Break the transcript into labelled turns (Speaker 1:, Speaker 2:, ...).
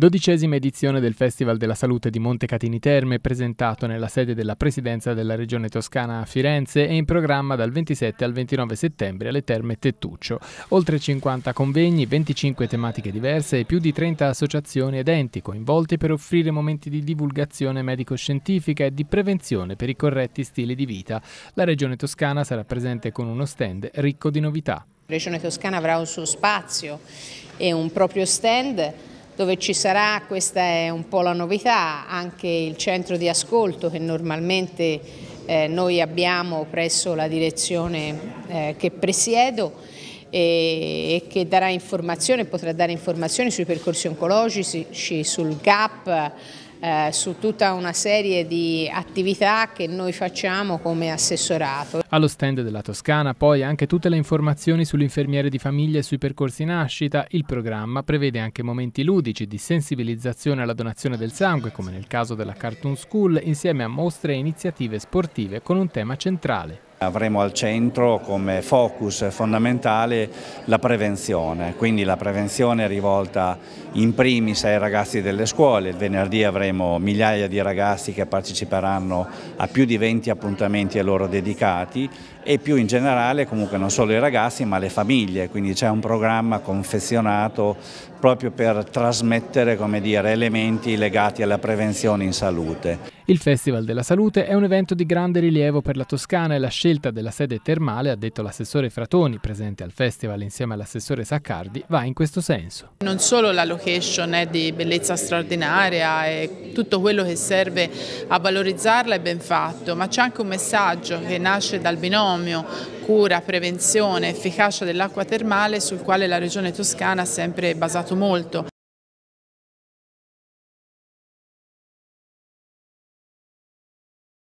Speaker 1: Dodicesima edizione del Festival della Salute di Montecatini Terme, presentato nella sede della Presidenza della Regione Toscana a Firenze è in programma dal 27 al 29 settembre alle Terme Tettuccio. Oltre 50 convegni, 25 tematiche diverse e più di 30 associazioni ed enti coinvolti per offrire momenti di divulgazione medico-scientifica e di prevenzione per i corretti stili di vita. La Regione Toscana sarà presente con uno stand ricco di novità. La
Speaker 2: Regione Toscana avrà un suo spazio e un proprio stand dove ci sarà, questa è un po' la novità, anche il centro di ascolto che normalmente eh, noi abbiamo presso la direzione eh, che presiedo e, e che darà informazioni, potrà dare informazioni sui percorsi oncologici, sul GAP, eh, su tutta una serie di attività che noi facciamo come assessorato.
Speaker 1: Allo stand della Toscana poi anche tutte le informazioni sull'infermiere di famiglia e sui percorsi nascita, il programma prevede anche momenti ludici
Speaker 3: di sensibilizzazione
Speaker 1: alla donazione del sangue come nel caso della Cartoon School insieme a mostre e iniziative sportive con un tema centrale.
Speaker 3: Avremo al centro come focus fondamentale la prevenzione, quindi la prevenzione rivolta in primis ai ragazzi delle scuole. Il venerdì avremo migliaia di ragazzi che parteciperanno a più di 20 appuntamenti a loro dedicati e più in generale comunque non solo i ragazzi ma le famiglie, quindi c'è un programma confezionato proprio per trasmettere come dire, elementi legati alla prevenzione in salute. Il Festival della Salute
Speaker 1: è un evento di grande rilievo per la Toscana e la scelta scelta della sede termale, ha detto l'assessore Fratoni, presente al festival insieme all'assessore Saccardi, va in questo senso.
Speaker 4: Non solo la location è di bellezza straordinaria e tutto quello che serve a valorizzarla è ben fatto, ma c'è anche un messaggio che nasce dal binomio cura, prevenzione, efficacia dell'acqua termale sul quale la regione toscana ha sempre basato molto.